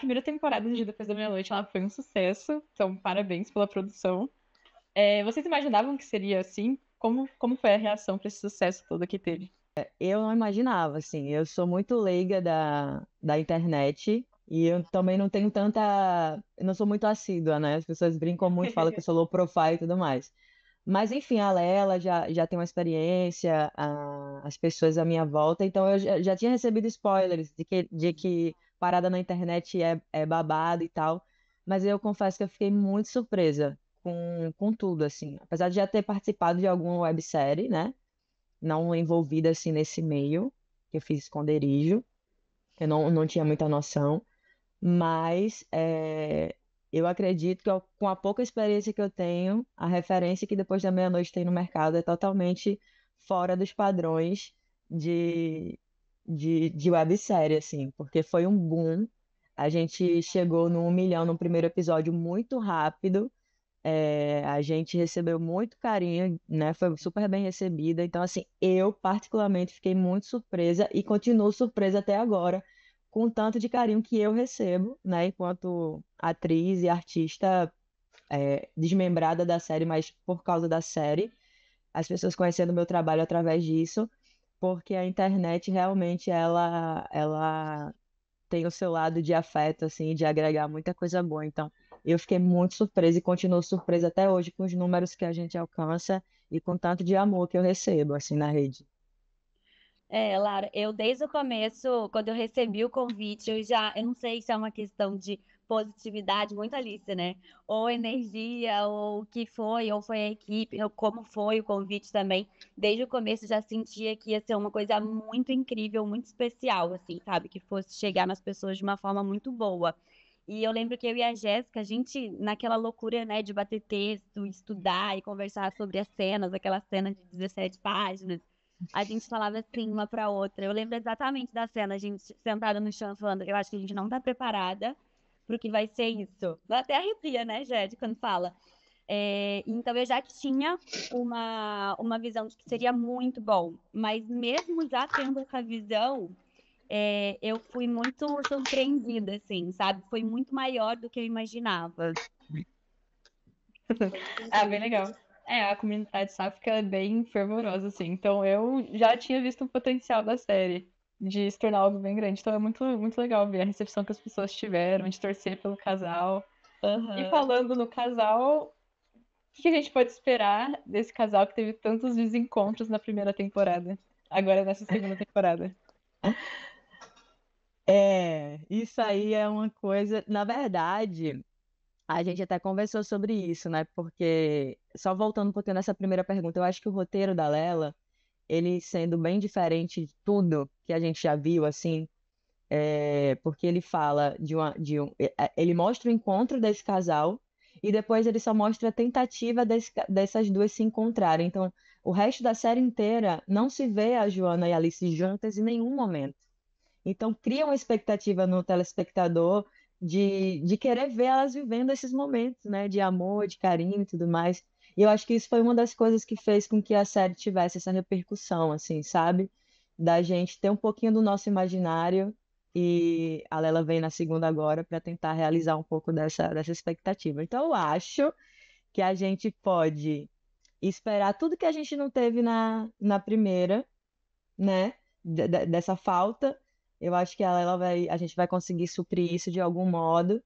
primeira temporada de Depois da Meia-Noite ela foi um sucesso, então parabéns pela produção. É, vocês imaginavam que seria assim? Como, como foi a reação para esse sucesso todo que teve? É, eu não imaginava, assim. Eu sou muito leiga da, da internet e eu também não tenho tanta. Não sou muito assídua, né? As pessoas brincam muito, falam que eu sou low profile e tudo mais. Mas, enfim, a Lela já, já tem uma experiência, a, as pessoas à minha volta, então eu já, já tinha recebido spoilers de que, de que parada na internet é, é babado e tal. Mas eu confesso que eu fiquei muito surpresa com, com tudo, assim. Apesar de já ter participado de alguma websérie, né? Não envolvida, assim, nesse meio, que eu fiz esconderijo. Eu não, não tinha muita noção. Mas é, eu acredito que eu, com a pouca experiência que eu tenho, a referência que depois da meia-noite tem no mercado é totalmente fora dos padrões de, de, de websérie, assim, porque foi um boom. A gente chegou no 1 milhão no primeiro episódio muito rápido. É, a gente recebeu muito carinho, né? Foi super bem recebida. Então, assim, eu particularmente fiquei muito surpresa e continuo surpresa até agora com o tanto de carinho que eu recebo, né? Enquanto atriz e artista é, desmembrada da série, mas por causa da série, as pessoas conhecendo o meu trabalho através disso porque a internet realmente ela ela tem o seu lado de afeto assim, de agregar muita coisa boa. Então, eu fiquei muito surpresa e continuo surpresa até hoje com os números que a gente alcança e com o tanto de amor que eu recebo assim na rede. É, Lara, eu desde o começo, quando eu recebi o convite, eu já, eu não sei se é uma questão de positividade muito Alice, né? Ou energia, ou o que foi, ou foi a equipe, ou como foi o convite também. Desde o começo já sentia que ia ser uma coisa muito incrível, muito especial, assim, sabe? Que fosse chegar nas pessoas de uma forma muito boa. E eu lembro que eu e a Jéssica, a gente, naquela loucura, né, de bater texto, estudar e conversar sobre as cenas, aquela cena de 17 páginas, a gente falava assim uma para outra. Eu lembro exatamente da cena, a gente sentada no chão falando, eu acho que a gente não tá preparada, pro que vai ser isso. Até arrepia, né, Jed, quando fala. É, então eu já tinha uma, uma visão de que seria muito bom, mas mesmo já tendo essa visão, é, eu fui muito surpreendida, assim, sabe? Foi muito maior do que eu imaginava. ah, bem legal. É, a comunidade sáfica é bem fervorosa, assim. Então eu já tinha visto o potencial da série de se tornar algo bem grande. Então é muito, muito legal ver a recepção que as pessoas tiveram, de torcer pelo casal. Uhum. E falando no casal, o que a gente pode esperar desse casal que teve tantos desencontros na primeira temporada, agora nessa segunda temporada? É, isso aí é uma coisa. Na verdade, a gente até conversou sobre isso, né? Porque, só voltando um pouquinho nessa primeira pergunta, eu acho que o roteiro da Lela ele sendo bem diferente de tudo que a gente já viu, assim, é, porque ele fala de, uma, de um. É, é, ele mostra o encontro desse casal e depois ele só mostra a tentativa desse, dessas duas se encontrarem. Então, o resto da série inteira não se vê a Joana e a Alice juntas em nenhum momento. Então, cria uma expectativa no telespectador de, de querer ver elas vivendo esses momentos, né? De amor, de carinho e tudo mais. E eu acho que isso foi uma das coisas que fez com que a série tivesse essa repercussão, assim, sabe? Da gente ter um pouquinho do nosso imaginário e a Lela vem na segunda agora para tentar realizar um pouco dessa, dessa expectativa. Então eu acho que a gente pode esperar tudo que a gente não teve na, na primeira, né? dessa falta. Eu acho que a Lela vai, a gente vai conseguir suprir isso de algum modo.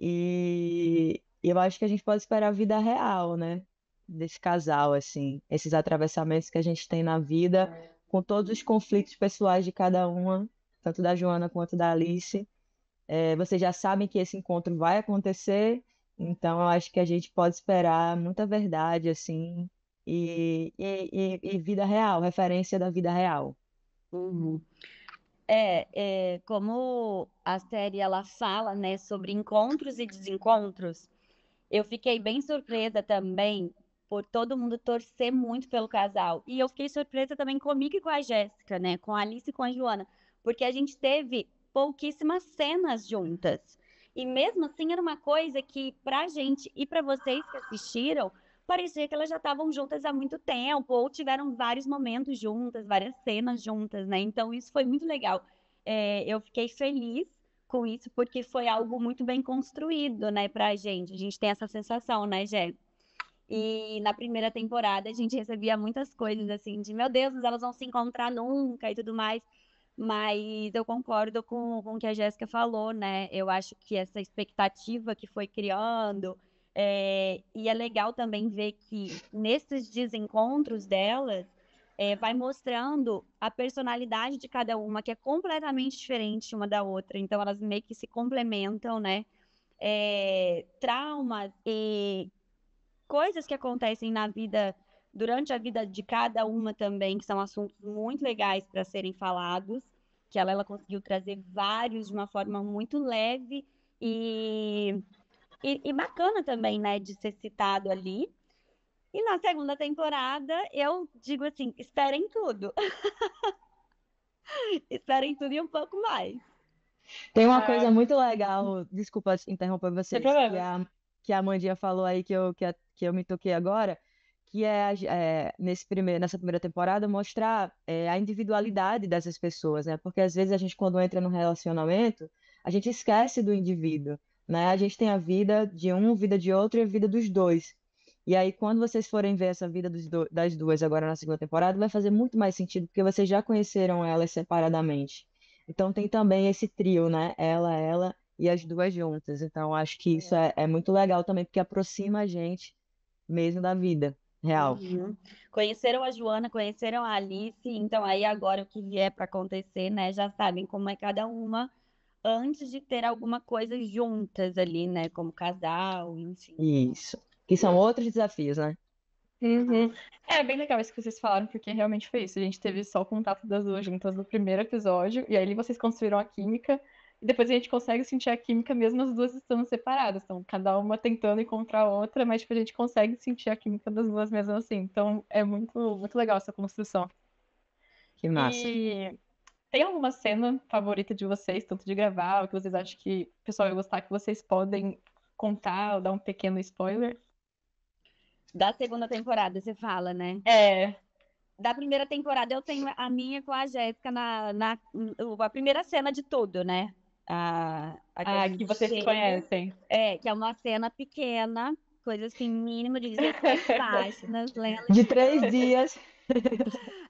E, e eu acho que a gente pode esperar a vida real, né? Desse casal, assim. Esses atravessamentos que a gente tem na vida, com todos os conflitos pessoais de cada uma, tanto da Joana quanto da Alice. É, vocês já sabem que esse encontro vai acontecer, então eu acho que a gente pode esperar muita verdade, assim, e, e, e, vida real, referência da vida real. Uhum. É, é, como a série ela fala, né, sobre encontros e desencontros, eu fiquei bem surpresa também por todo mundo torcer muito pelo casal. E eu fiquei surpresa também comigo e com a Jéssica, né? Com a Alice e com a Joana. Porque a gente teve pouquíssimas cenas juntas. E mesmo assim era uma coisa que, pra gente e pra vocês que assistiram, parecia que elas já estavam juntas há muito tempo, ou tiveram vários momentos juntas, várias cenas juntas, né? Então isso foi muito legal. É, eu fiquei feliz com isso, porque foi algo muito bem construído, né, pra gente. A gente tem essa sensação, né, Jé? E na primeira temporada a gente recebia muitas coisas assim de meu Deus, elas vão se encontrar nunca e tudo mais. Mas eu concordo com, com o que a Jéssica falou, né? Eu acho que essa expectativa que foi criando. É... E é legal também ver que nesses desencontros delas, é, vai mostrando a personalidade de cada uma, que é completamente diferente uma da outra. Então, elas meio que se complementam, né? É, traumas e coisas que acontecem na vida, durante a vida de cada uma também, que são assuntos muito legais para serem falados. Que ela, ela conseguiu trazer vários de uma forma muito leve e, e, e bacana também, né? De ser citado ali. E na segunda temporada, eu digo assim: esperem tudo. esperem tudo e um pouco mais. Tem uma é. coisa muito legal, desculpa interromper vocês, que a, que a Mandinha falou aí que eu, que, a, que eu me toquei agora, que é, é, nesse primeiro, nessa primeira temporada mostrar é, a individualidade dessas pessoas, né? Porque às vezes a gente, quando entra num relacionamento, a gente esquece do indivíduo, né? A gente tem a vida de um, vida de outro e a vida dos dois. E aí, quando vocês forem ver essa vida do, das duas agora na segunda temporada, vai fazer muito mais sentido, porque vocês já conheceram elas separadamente. Então tem também esse trio, né? Ela, ela e as duas juntas. Então acho que isso é, é, é muito legal também, porque aproxima a gente mesmo da vida real. Uhum. Conheceram a Joana, conheceram a Alice, então aí agora o que vier para acontecer, né? Já sabem como é cada uma antes de ter alguma coisa juntas ali, né? Como casal, enfim. Isso. Que são outros desafios, né? Uhum. É bem legal isso que vocês falaram, porque realmente foi isso. A gente teve só o contato das duas juntas no primeiro episódio, e aí vocês construíram a química, e depois a gente consegue sentir a química mesmo as duas estando separadas. Então, cada uma tentando encontrar a outra, mas tipo, a gente consegue sentir a química das duas mesmo assim. Então, é muito, muito legal essa construção. Que massa. E tem alguma cena favorita de vocês, tanto de gravar, ou que vocês acham que o pessoal vai gostar, que vocês podem contar ou dar um pequeno spoiler? Da segunda temporada, você fala, né? É. Da primeira temporada eu tenho a minha com a Jéssica na, na a primeira cena de tudo, né? A, a que, ah, que vocês chega, conhecem. É, que é uma cena pequena, coisa assim, mínimo de 16 páginas. de três dias.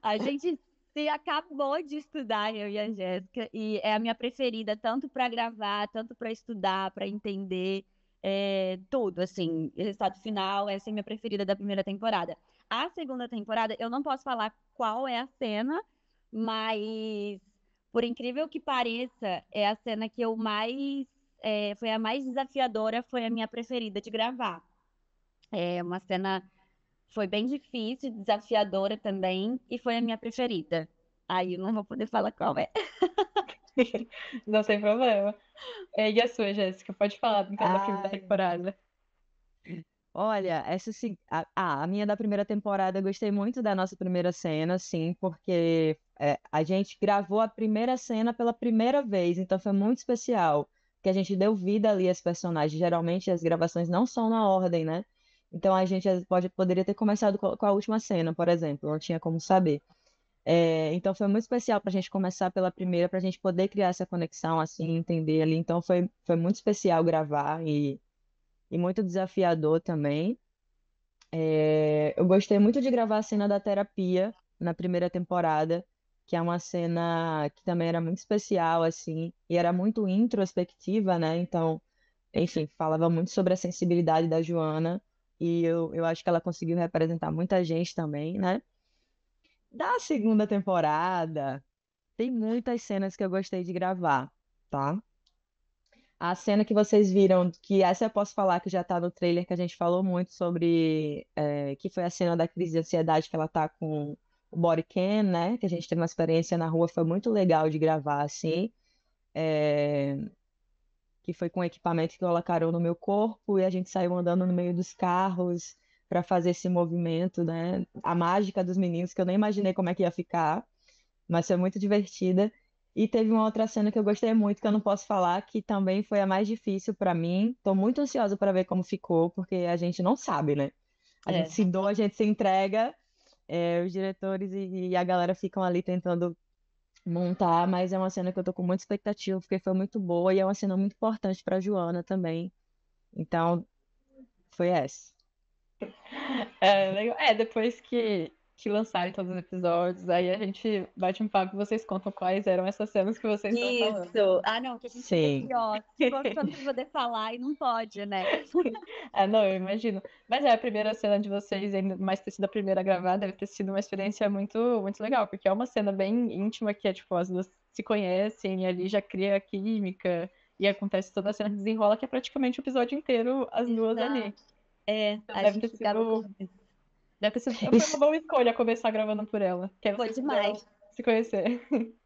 a gente se acabou de estudar, eu e a Jéssica, e é a minha preferida, tanto para gravar, tanto para estudar, para entender é, tudo, assim, resultado final, essa é minha preferida da primeira temporada. A segunda temporada, eu não posso falar qual é a cena, mas por incrível que pareça, é a cena que eu mais é, foi a mais desafiadora, foi a minha preferida de gravar. É uma cena foi bem difícil, desafiadora também, e foi a minha preferida. Aí eu não vou poder falar qual é. Não tem problema. É, e a sua, Jéssica? Pode falar do cada filme da temporada. Olha, essa sim. Ah, a minha da primeira temporada, eu gostei muito da nossa primeira cena, sim, porque é, a gente gravou a primeira cena pela primeira vez, então foi muito especial. Que a gente deu vida ali às personagens. Geralmente as gravações não são na ordem, né? Então a gente eh, pode, poderia ter começado com a última cena, por exemplo, não tinha como saber. É, então foi muito especial para a gente começar pela primeira, para a gente poder criar essa conexão, assim, entender ali. Então foi, foi muito especial gravar e, e muito desafiador também. É, eu gostei muito de gravar a cena da terapia na primeira temporada, que é uma cena que também era muito especial, assim, e era muito introspectiva, né? Então, enfim, falava muito sobre a sensibilidade da Joana, e eu, eu acho que ela conseguiu representar muita gente também, né? da segunda temporada, tem muitas cenas que eu gostei de gravar, tá? A cena que vocês viram, que essa eu posso falar que já tá no trailer, que a gente falou muito sobre, é, que foi a cena da crise de ansiedade que ela tá com o cam, né? Que a gente teve uma experiência na rua, foi muito legal de gravar, assim. É... Que foi com equipamento que colocaram no meu corpo e a gente saiu andando no meio dos carros para fazer esse movimento, né? A mágica dos meninos, que eu nem imaginei como é que ia ficar, mas foi muito divertida. E teve uma outra cena que eu gostei muito, que eu não posso falar, que também foi a mais difícil para mim. Estou muito ansiosa para ver como ficou, porque a gente não sabe, né? A é. gente se doa, a gente se entrega, é, os diretores e, e, a galera ficam ali tentando montar, mas é uma cena que eu tô com muita expectativa, porque foi muito boa e é uma cena muito importante para Joana também. Então, foi essa. É, é, depois que, que lançarem todos os episódios, aí a gente bate um papo e vocês contam quais eram essas cenas que vocês Isso. Isso! Ah, não, que a gente Sim. fica curioso pra poder falar e não pode, né? ah, não, eu imagino. Mas é, a primeira cena de vocês, ainda mais ter sido a primeira gravada, deve ter sido uma experiência muito, muito legal, porque é uma cena bem íntima que é, tipo, as duas se conhecem e ali já cria química e acontece toda a cena que desenrola, que é praticamente o episódio inteiro, as Exato. duas ali. É, então, acho que eu ficava sido... com Deve ter sido... Foi uma boa escolha começar gravando por ela. Que é Foi demais. Se conhecer.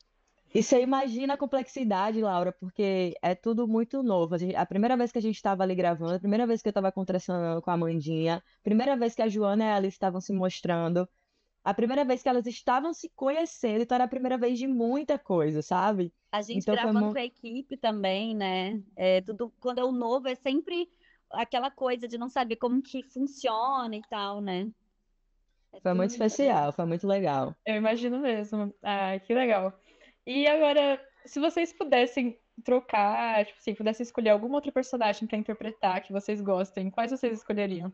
E você imagina a complexidade, Laura, porque é tudo muito novo. A, gente, a primeira vez que a gente estava ali gravando, a primeira vez que eu estava conversando com a Mandinha, a primeira vez que a Joana e a Alice estavam se mostrando, a primeira vez que elas estavam se conhecendo, então era a primeira vez de muita coisa, sabe? A gente então, gravando com a equipe também, né? É, tudo, quando é o novo, é sempre aquela coisa de não saber como que funciona e tal, né? É foi muito especial, legal. foi muito legal. Eu imagino mesmo. Ah, que legal. E agora, se vocês pudessem trocar, tipo assim, pudessem escolher algum outro personagem para interpretar que vocês gostem, quais vocês escolheriam?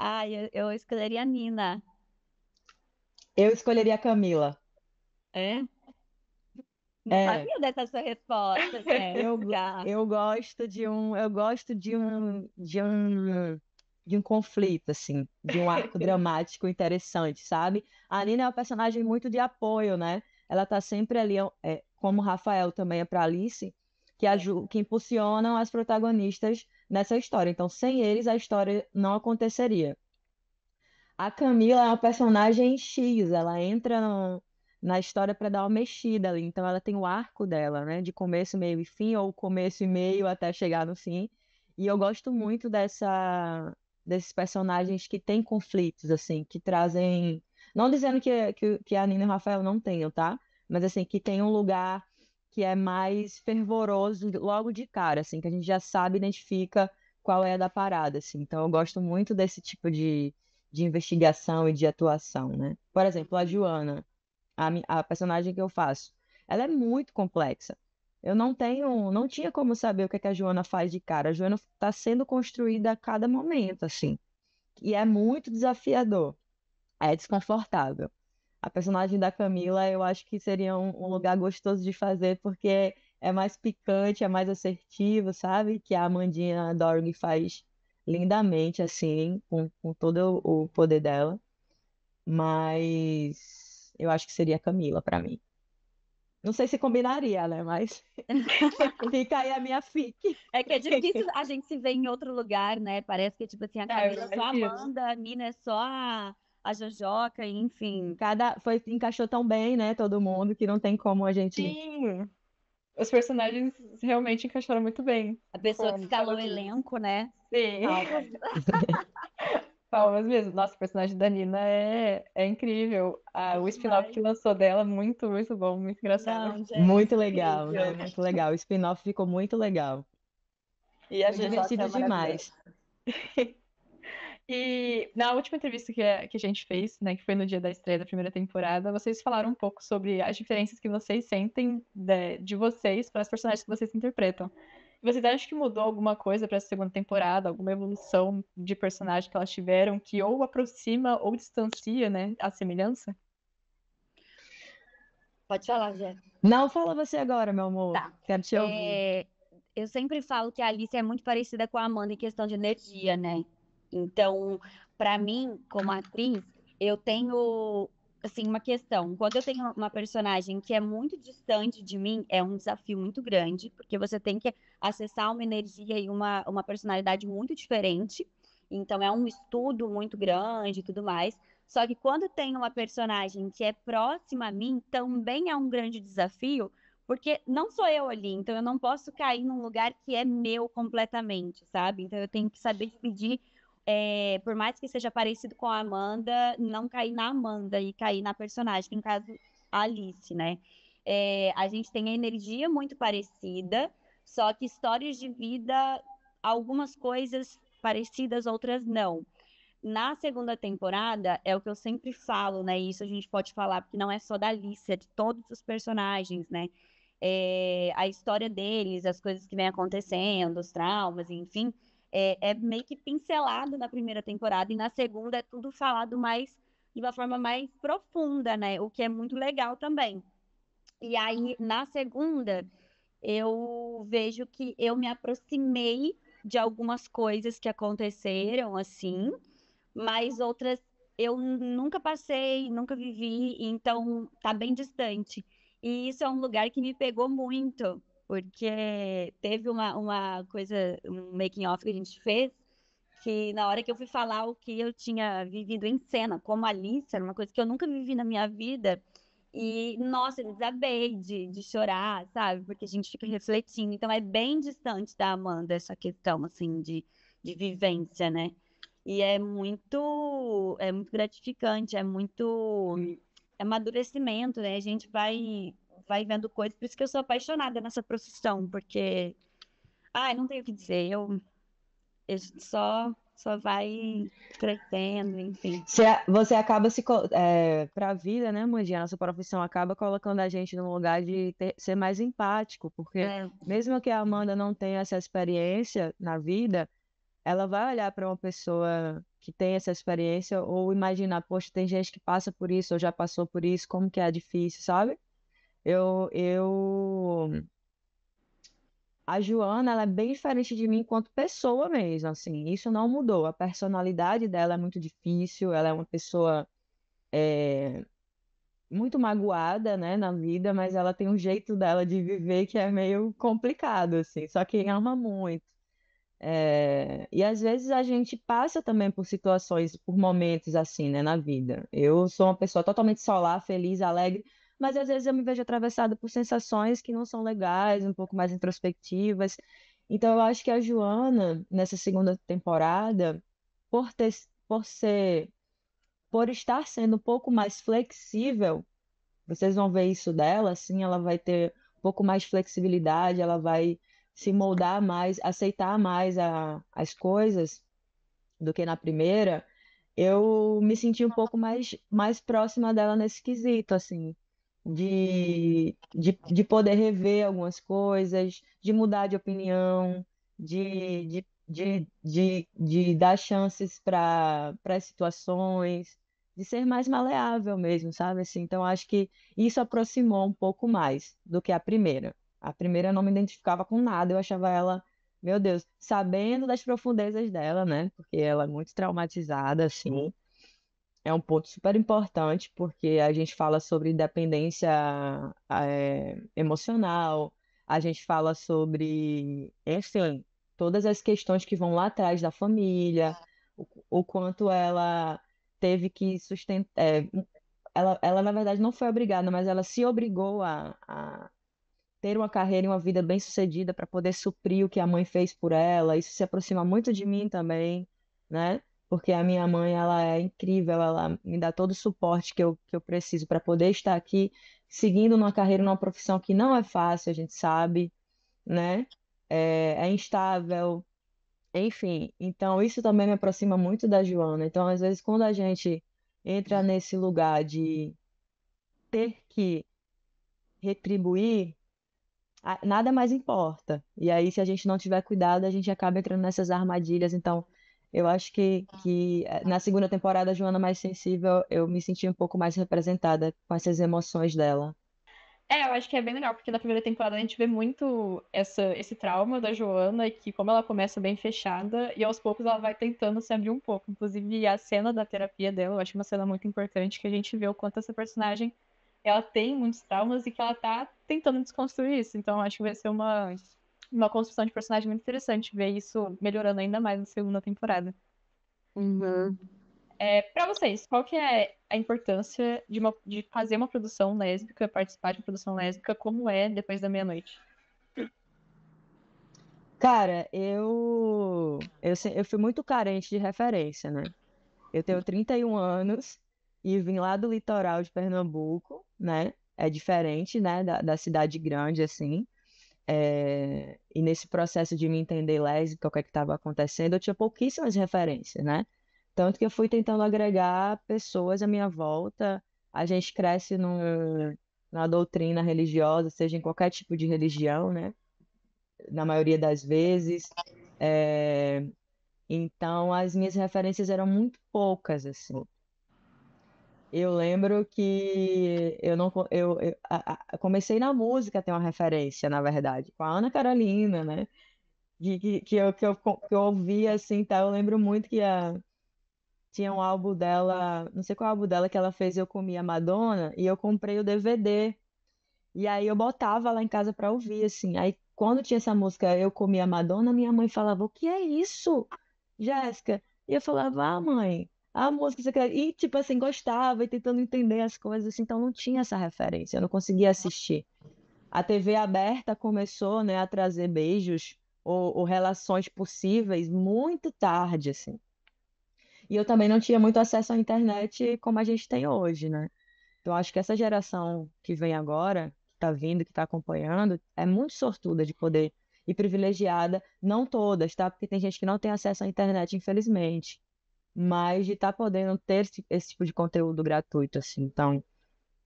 ah, eu, eu escolheria a Nina. Eu escolheria a Camila. É? Não é. sabia dessa resposta. Né? Eu, eu gosto de um, eu gosto de um, de um, de um conflito assim, de um arco dramático interessante, sabe? A Nina é uma personagem muito de apoio, né? Ela tá sempre ali, é, é como Rafael também é para Alice, que é. ajuda, que impulsionam as protagonistas nessa história. Então, sem eles a história não aconteceria. A Camila é uma personagem X, ela entra no, na história para dar uma mexida ali. Então ela tem o arco dela, né? De começo, meio e fim, ou começo e meio uhum. até chegar no fim. E eu gosto muito dessa desses personagens que têm conflitos, assim, que trazem. Não dizendo que, que, que a Nina e o Rafael não tenham, tá? Mas assim, que tem um lugar que é mais fervoroso logo de cara, assim, que a gente já sabe, identifica qual é a da parada, assim. Então eu gosto muito desse tipo de, de investigação e de atuação, né? Por exemplo, a uhum. Joana, a, a personagem que eu faço, ela é muito complexa. Eu não tenho, não tinha como saber o que, é que a Joana faz de cara. A Joana está sendo construída a cada momento, assim. E é muito desafiador. É desconfortável. A personagem da Camila, eu acho que seria um, um lugar gostoso de fazer, porque é mais picante, é mais assertivo, sabe? Que a Amandinha Dorg faz lindamente, assim, com, com todo o poder dela. Mas eu acho que seria Camila para mim. Não sei se combinaria, né? Mas fica aí a minha fique. É que é difícil a gente se ver em outro lugar, né? Parece que, tipo assim, a é, Camila é, só a Amanda, a Mina é só a, a Jojoca, enfim. Cada... Foi, encaixou tão bem, né? Todo mundo, que não tem como a gente... Sim! Os personagens realmente encaixaram muito bem. A pessoa que escalou tá o elenco, né? Sim. Palmas mesmo. Nossa, o personagem da Nina é, é incrível. Ah, o spin-off que lançou dela, muito, muito bom, muito engraçado. Não, muito é legal, né? Muito legal. O spin-off ficou muito legal. E a gente divertido é demais. E na última entrevista que a, que a gente fez, né, que foi no dia da estreia da primeira temporada, vocês falaram um pouco sobre as diferenças que vocês sentem de, né, de vocês para as personagens que vocês interpretam. Vocês acham que mudou alguma coisa para a segunda temporada? Alguma evolução de personagem que elas tiveram que ou aproxima ou distancia, né, a semelhança? Pode falar, Jéssica. Não fala você agora, meu amor. Tá. Quero te ouvir. É... Eu sempre falo que a Alice é muito parecida com a Amanda em questão de energia, né? Então, para mim, como atriz, eu tenho assim, uma questão. Quando eu tenho uma personagem que é muito distante de mim, é um desafio muito grande, porque você tem que acessar uma energia e uma, uma personalidade muito diferente. Então, é um estudo muito grande e tudo mais. Só que quando tem uma personagem que é próxima a mim, também é um grande desafio, porque não sou eu ali, então eu não posso cair num lugar que é meu completamente, sabe? Então eu tenho que saber dividir é, por mais que seja parecido com a Amanda, não cair na Amanda e cair na personagem, que no caso a Alice, né? É, a gente tem a energia muito parecida, só que histórias de vida, algumas coisas parecidas, outras não. Na segunda temporada, é o que eu sempre falo, né? Isso a gente pode falar, porque não é só da Alice, é de todos os personagens, né? É, a história deles, as coisas que vem acontecendo, os traumas, enfim, é, é meio que pincelado na primeira temporada, e na segunda é tudo falado mais de uma forma mais profunda, né? O que é muito legal também. E aí, na segunda, eu vejo que eu me aproximei de algumas coisas que aconteceram, assim, mas outras eu nunca passei, nunca vivi, então tá bem distante. E isso é um lugar que me pegou muito, porque teve uma, uma coisa, um making-off que a gente fez, que na hora que eu fui falar o que eu tinha vivido em cena, como Alice, era uma coisa que eu nunca vivi na minha vida, e, nossa, eu desabei de, de chorar, sabe? Porque a gente fica refletindo. Então, é bem distante da Amanda essa questão, assim, de, de vivência, né? E é muito, é muito gratificante, é muito é amadurecimento, né? A gente vai vai vendo coisas. Por isso que eu sou apaixonada nessa profissão, porque. Ai, não tenho o que dizer. Eu, eu só só vai crescendo, enfim. Você, você acaba se. É, para a vida, né, Mandinha? Nossa profissão acaba colocando a gente num lugar de ter, ser mais empático, porque é. mesmo que a Amanda não tenha essa experiência na vida, ela vai olhar para uma pessoa que tem essa experiência ou imaginar, poxa, tem gente que passa por isso ou já passou por isso, como que é difícil, sabe? Eu, eu... A Joana, ela é bem diferente de mim enquanto pessoa mesmo, assim. Isso não mudou. A personalidade dela é muito difícil, ela é uma pessoa é, muito magoada, né, na vida, mas ela tem um jeito dela de viver que é meio complicado, assim. Só que ama muito. É... E às vezes a gente passa também por situações, por momentos assim, né, na vida. Eu sou uma pessoa totalmente solar, feliz, alegre, mas às vezes eu me vejo atravessada por sensações que não são legais, um pouco mais introspectivas. Então eu acho que a Joana, nessa segunda temporada, por, ter, por ser por estar sendo um pouco mais flexível, vocês vão ver isso dela, assim, ela vai ter um pouco mais de flexibilidade, ela vai se moldar mais, aceitar mais a, as coisas do que na primeira, eu me senti um pouco mais, mais próxima dela nesse quesito, assim de, de, de poder rever algumas coisas, de mudar de opinião, de, de, de, de, de dar chances para situações, de ser mais maleável mesmo, sabe? Assim, então, acho que isso aproximou um pouco mais do que a primeira. A primeira eu não me identificava com nada, eu achava ela, meu Deus, sabendo das profundezas dela, né? Porque ela é muito traumatizada, assim é um ponto super importante, porque a gente fala sobre dependência é, ah, eh, emocional, a gente fala sobre, enfim, todas as questões que vão lá atrás da família, o, o quanto ela teve que sustentar. É, ela, ela, na verdade, não foi obrigada, mas ela se obrigou a, a ter uma carreira e uma vida bem-sucedida para poder suprir o que a mãe fez por ela. Isso se aproxima muito de mim também, né? porque a minha mãe ela é incrível, ela me dá todo o suporte que eu, que eu preciso para poder estar aqui seguindo uma carreira, numa profissão que não é fácil, a gente sabe, né? É, é instável, enfim. Então, isso também me aproxima muito da Joana. Então, às vezes, quando a gente entra nesse lugar de ter que retribuir, nada mais importa. E aí, se a gente não tiver cuidado, a gente acaba entrando nessas armadilhas. Então, eu acho que, que eh, na segunda temporada, a Joana mais sensível, eu me senti um pouco mais representada com essas emoções dela. É, eu acho que é bem legal, porque na primeira temporada a gente vê muito essa, esse trauma da Joana, que como ela começa bem fechada, e aos poucos ela vai tentando se abrir um pouco. Inclusive, a cena da terapia dela, eu acho uma cena muito importante, que a gente vê o quanto essa personagem, ela tem muitos traumas e que ela tá tentando desconstruir isso. Então, acho que vai ser uma uma construção de personagem muito interessante ver isso melhorando ainda mais na segunda temporada. Uhum. É, para vocês, qual que é a importância de, uma, de fazer uma produção lésbica, participar de uma produção lésbica, como é depois da meia-noite? Cara, eu, eu eu fui muito carente de referência, né? Eu tenho 31 anos e vim lá do litoral de Pernambuco, né? É diferente, né, da, da cidade grande, assim. É, e nesse processo de me entender lésbica, o que é estava acontecendo, eu tinha pouquíssimas referências, né? Tanto que eu fui tentando agregar pessoas à minha volta. A gente cresce na doutrina religiosa, seja em qualquer tipo de religião, né? Na maioria das vezes. É... Então, as minhas referências eram muito poucas, assim. Eu lembro que eu não eu, eu a, a, comecei na música, tem uma referência, na verdade, com a Ana Carolina, né? Que, que, que, eu, que, eu, que eu ouvia assim, tá? Eu lembro muito que a, tinha um álbum dela, não sei qual álbum dela que ela fez, eu comi a Madonna, e eu comprei o DVD. E aí eu botava lá em casa pra ouvir, assim. Aí quando tinha essa música Eu Comi a Madonna, minha mãe falava: O que é isso, Jéssica? E eu falava: Ah, mãe a música, você aqui. E, tipo assim, gostava e tentando entender as coisas, assim, então não tinha essa referência, eu não conseguia assistir. A TV aberta começou, né, a trazer beijos ou, ou relações possíveis muito tarde, assim. E eu também não tinha muito acesso à internet como a gente tem hoje, né? Então acho que essa geração que vem agora, que está vindo, que está acompanhando, é muito sortuda de poder e privilegiada, não todas, tá? Porque tem gente que não tem acesso à internet, infelizmente mas de estar tá podendo ter esse, esse, tipo de conteúdo gratuito, assim. Então,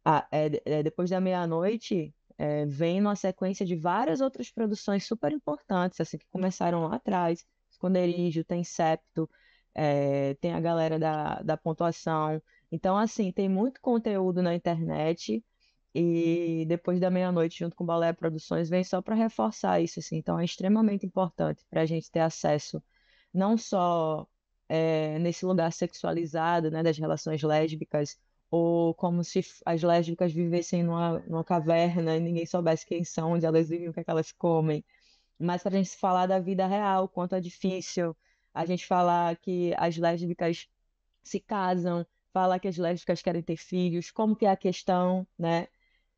a, é, é, depois da meia-noite, é, vem uma sequência de várias outras produções super importantes, assim, que começaram lá atrás. Esconderijo, tem Septo, é, tem a galera da, da pontuação. Então, assim, tem muito conteúdo na internet e depois da meia-noite, junto com o Balé Produções, vem só para reforçar isso, assim. Então, é extremamente importante para a gente ter acesso não só é, nesse lugar sexualizado né, das relações lésbicas, ou como se as lésbicas vivessem numa, numa caverna e ninguém soubesse quem são, onde elas vivem, o que, é que elas comem. Mas para a gente falar da vida real, quanto é difícil a gente falar que as lésbicas se casam, falar que as lésbicas querem ter filhos, como que é a questão, né?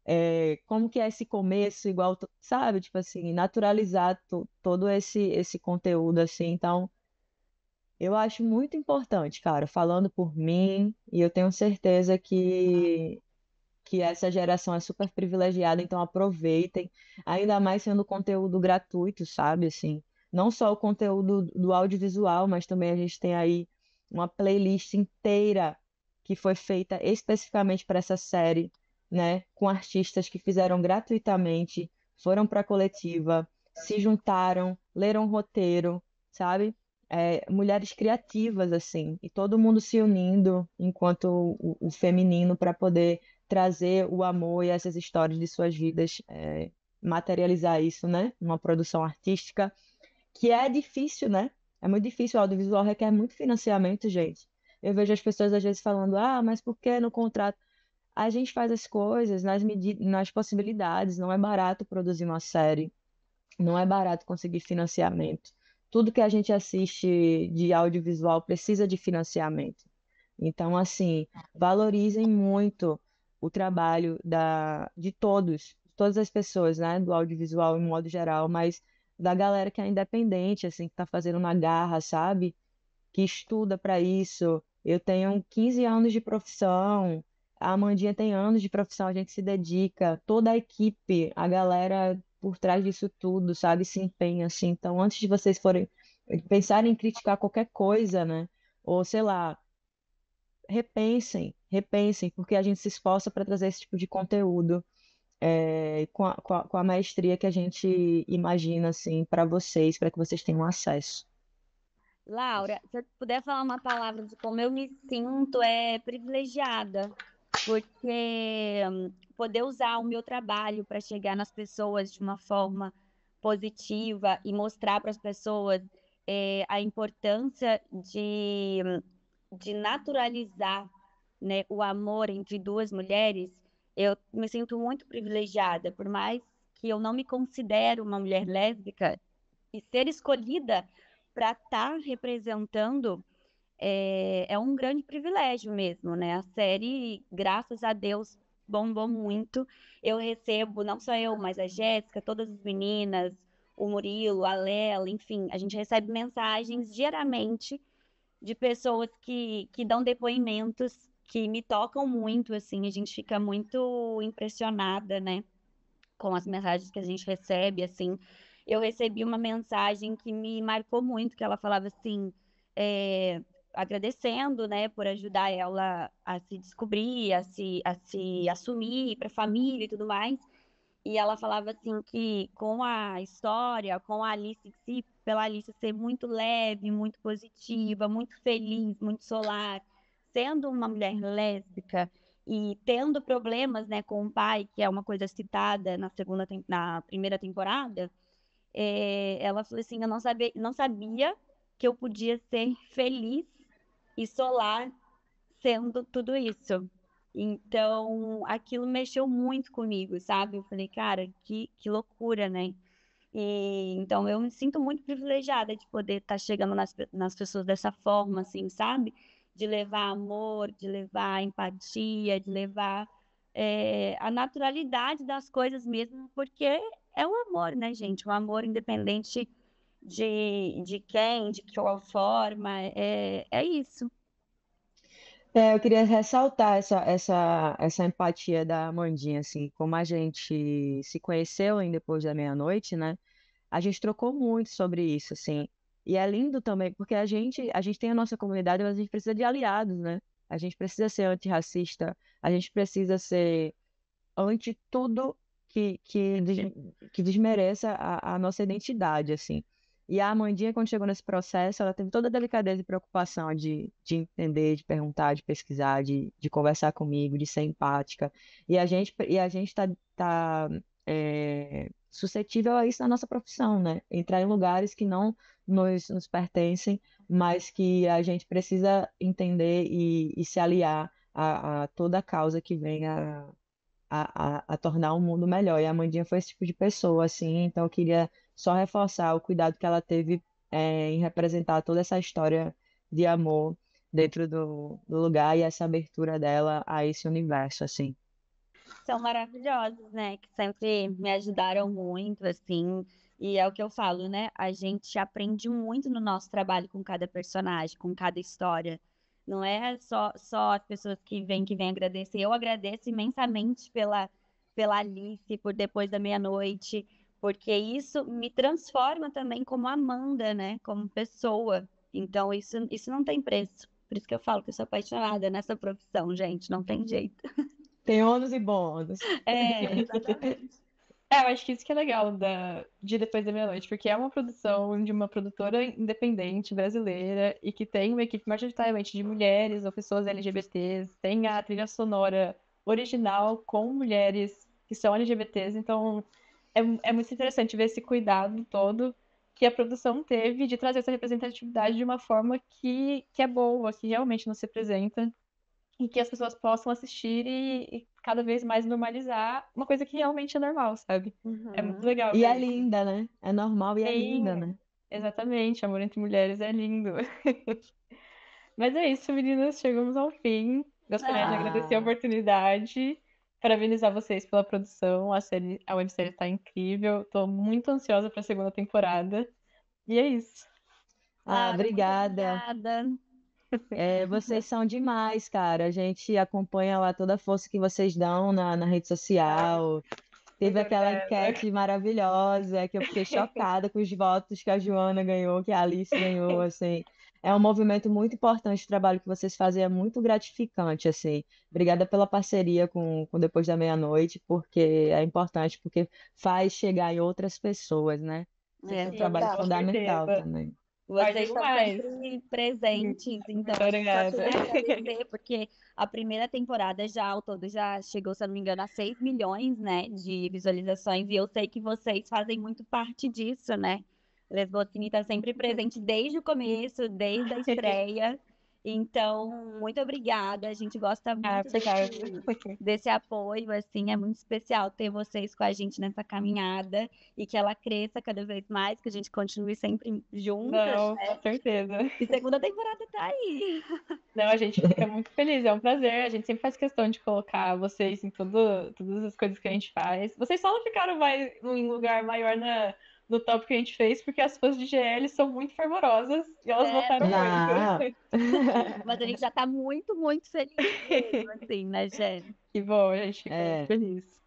É, como que é esse começo, igual, sabe? Tipo assim, naturalizar todo esse, esse conteúdo, assim. Então, eu acho muito importante, cara, falando por mim, e eu tenho certeza que que essa geração é super privilegiada, então aproveitem, ainda mais sendo conteúdo gratuito, sabe? Assim, não só o conteúdo do audiovisual, mas também a gente tem aí uma playlist inteira que foi feita especificamente para essa série, né? Com artistas que fizeram gratuitamente, foram para a coletiva, se juntaram, leram roteiro, sabe? é, mulheres criativas, assim, e todo mundo se unindo enquanto o, o feminino para poder trazer o amor e essas histórias de suas vidas, é, materializar isso, né? Uma produção artística que é difícil, né? É muito difícil, o audiovisual requer muito financiamento, gente. Eu vejo as pessoas às vezes falando, ah, mas por que no contrato? A gente faz as coisas nas, nas possibilidades, não é barato produzir uma série, não é barato conseguir financiamento tudo que a gente assiste de audiovisual precisa de financiamento. Então, assim, valorizem muito o trabalho da, de todos, todas as pessoas, né, do audiovisual em modo geral, mas da galera que é independente, assim, que tá fazendo uma garra, sabe? Que estuda para isso. Eu tenho 15 anos de profissão, a Amandinha tem anos de profissão, a gente se dedica, toda a equipe, a galera por trás disso tudo, sabe? Se empenha, assim. Então, antes de vocês forem eh, pensarem em criticar qualquer coisa, né? Ou, sei lá, repensem, repensem, porque a gente se esforça para trazer esse tipo de conteúdo é, com, a, com, a, com, a, maestria que a gente imagina, assim, para vocês, para que vocês tenham acesso. Laura, se eu puder falar uma palavra de como eu me sinto, é privilegiada porque hum, poder usar o meu trabalho para chegar nas pessoas de uma forma positiva e mostrar para as pessoas é, a importância de, hum, de naturalizar né, o amor entre duas mulheres, eu me sinto muito privilegiada, por mais que eu não me considero uma mulher lésbica, e ser escolhida para estar tá representando é, é um grande privilégio mesmo, né? A série, graças a Deus, bombou muito. Eu recebo, não só eu, mas a Jéssica, todas as meninas, o Murilo, a Lela, enfim, a gente recebe mensagens diariamente de pessoas que, que dão depoimentos que me tocam muito, assim, a gente fica muito impressionada, né, com as mensagens que a gente recebe, assim. Eu recebi uma mensagem que me marcou muito, que ela falava assim, é, agradecendo, né, por ajudar ela a se descobrir, a se, a se assumir para a família e tudo mais. E ela falava assim que com a história, com a Alice em si, pela Alice ser muito leve, muito positiva, muito feliz, muito solar, sendo uma mulher lésbica e tendo problemas, né, com o pai, que é uma coisa citada na segunda na primeira temporada, é, ela falou assim, eu não sabia, não sabia que eu podia ser feliz e solar sendo tudo isso. Então, aquilo mexeu muito comigo, sabe? Eu falei, cara, que, que loucura, né? E, então, eu me sinto muito privilegiada de poder estar tá chegando nas, nas pessoas dessa forma, assim, sabe? De levar amor, de levar empatia, de levar é, a naturalidade das coisas mesmo, porque é o amor, né, gente? O amor independente de, de quem, de qual forma, é, é isso. É, eu queria ressaltar essa, essa, essa empatia da Mandinha, assim, como a gente se conheceu em Depois da Meia-Noite, né? A gente trocou muito sobre isso, assim. E é lindo também, porque a gente, a gente tem a nossa comunidade, mas a gente precisa de aliados, né? A gente precisa ser antirracista, a gente precisa ser anti tudo que, que, des, que desmereça a, a nossa identidade, assim. E a Amandinha, quando chegou nesse processo, ela teve toda a delicadeza e preocupação de, de entender, de perguntar, de pesquisar, de, de conversar comigo, de ser empática. E a gente e a gente está tá, é, suscetível a isso na nossa profissão, né? Entrar em lugares que não nos, nos pertencem, mas que a gente precisa entender e, e se aliar a, a toda causa que venha a, a, a tornar o mundo melhor. E a Mandinha foi esse tipo de pessoa, assim, então eu queria só reforçar o cuidado que ela teve é, em representar toda essa história de amor dentro do, do lugar e essa abertura dela a esse universo, assim são maravilhosos, né? Que sempre me ajudaram muito, assim. E é o que eu falo, né? A gente aprende muito no nosso trabalho com cada personagem, com cada história. Não é só, só as pessoas que vêm que vêm agradecer. Eu agradeço imensamente pela, pela Alice, por depois da meia-noite, porque isso me transforma também como Amanda, né? Como pessoa. Então, isso, isso não tem preço. Por isso que eu falo que eu sou apaixonada nessa profissão, gente. Não tem jeito. Tem ônus e bônus. É, exatamente. É, eu acho que isso que é legal da, de Depois da Meia-Noite, porque é uma produção de uma produtora independente brasileira e que tem uma equipe majoritariamente de mulheres ou pessoas LGBTs, tem a trilha sonora original com mulheres que são LGBTs, então é, é muito interessante ver esse cuidado todo que a produção teve de trazer essa representatividade de uma forma que, que é boa, que realmente nos representa e que as pessoas possam assistir e, e, cada vez mais normalizar uma coisa que realmente é normal, sabe? Uhum. É muito uhum. legal. E mesmo. é linda, né? É normal e Sim, é, é linda, né? Exatamente, amor entre mulheres é lindo. Mas é isso, meninas, chegamos ao fim. Gostaria ah. de agradecer a ah. oportunidade, parabenizar vocês pela produção. A, série, a websérie está incrível. Estou muito ansiosa para a segunda temporada. E é isso. Ah, ah obrigada. Obrigada. É, vocês são demais, cara. A gente acompanha lá toda a força que vocês dão na, na rede social. Teve aquela enquete maravilhosa que eu fiquei chocada com os votos que a Joana ganhou, que a Alice ganhou, assim. É um movimento muito importante, o trabalho que vocês fazem é muito gratificante, assim. Obrigada pela parceria com, com Depois da Meia-Noite, porque é importante, porque faz chegar em outras pessoas, né? é, é um trabalho fundamental também vocês estão sempre presentes então Obrigada. Agradecer, porque a primeira temporada já ao todo já chegou, se não me engano, a 6 milhões, né, de visualizações e eu sei que vocês fazem muito parte disso, né? Lesbotini está sempre presente desde o começo, desde a estreia. Então, muito obrigada. A gente gosta ah, muito ah, desse, desse, apoio, assim, é muito especial ter vocês com a gente nessa caminhada e que ela cresça cada vez mais, que a gente continue sempre juntas. Não, né? com certeza. E segunda temporada tá aí. Não, a gente fica muito feliz, é um prazer. A gente sempre faz questão de colocar vocês em tudo, todas as coisas que a gente faz. Vocês só não ficaram mais em lugar maior na do top que a gente fez, porque as fãs de GL são muito fervorosas e elas é, votaram não. muito. Mas a gente já tá muito, muito feliz mesmo, assim, né, gente? Que bom, a gente fica é. muito feliz.